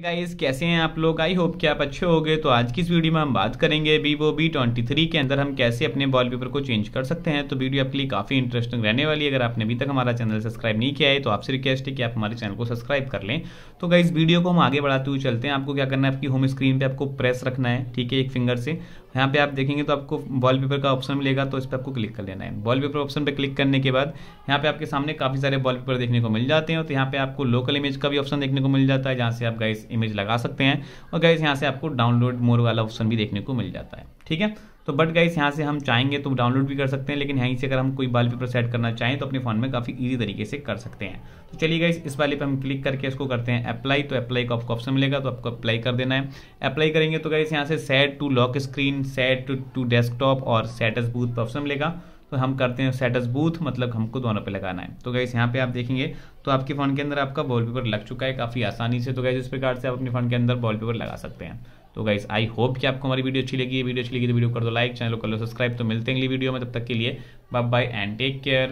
guys कैसे हैं आप लोग आई होप कि आप अच्छे होंगे तो आज की इस वीडियो में हम बात करेंगे वीवो बी ट्वेंटी थ्री के अंदर हम कैसे अपने वॉलपेपर को चेंज कर सकते हैं तो वीडियो आपके लिए काफ़ी इंटरेस्टिंग रहने वाली है अगर आपने अभी तक हमारा चैनल सब्सक्राइब नहीं किया है तो आपसे रिक्वेस्ट है कि आप हमारे चैनल को सब्सक्राइब कर लें तो गाइस वीडियो को हम आगे बढ़ाते हुए चलते हैं आपको क्या करना है आपकी होम स्क्रीन पर आपको प्रेस रखना है ठीक है एक फिंगर से यहाँ पे आप देखेंगे तो आपको वॉलपेपर का ऑप्शन मिलेगा तो इस पर आपको क्लिक कर लेना है वॉलपेपर ऑप्शन पर क्लिक करने के बाद यहाँ पे आपके सामने काफ़ी सारे वॉलपेपर देखने को मिल जाते हैं तो यहाँ पे आपको लोकल इमेज का भी ऑप्शन देखने को मिल जाता है जहाँ से आप गाइस इमेज लगा सकते हैं और गाइस यहाँ से आपको डाउनलोड मोर वाला ऑप्शन भी देखने को मिल जाता है ठीक है तो बट गाइस यहाँ से हम चाहेंगे तो डाउनलोड भी कर सकते हैं लेकिन यहीं से अगर हम कोई वाल पेपर सेट करना चाहें तो अपने फ़ोन में काफ़ी ईजी तरीके से कर सकते हैं तो चलिए गाइस इस वाले पर हम क्लिक करके इसको करते हैं अप्लाई तो अप्लाई का आपको ऑप्शन मिलेगा तो आपको अप्लाई कर देना है अप्लाई करेंगे तो गाइस यहाँ से set to lock screen set to desktop और सेटस बूथ पर ऑप्शन मिलेगा तो हम करते हैं सेटस बूथ मतलब हमको दोनों पे लगाना है तो गाइस यहाँ पे आप देखेंगे तो आपके फ़ोन के अंदर आपका वॉलपेपर लग चुका है काफ़ी आसानी से तो गाइस इस प्रकार से आप अपने फ़ोन के अंदर वॉलपेपर लगा सकते हैं तो गाइस आई होप कि आपको हमारी वीडियो अच्छी लगी ये वीडियो अच्छी लगी तो वीडियो कर दो लाइक चैनल को कर लो सब्सक्राइब तो मिलते हैं अगली वीडियो में तब तक के लिए bye bye and take care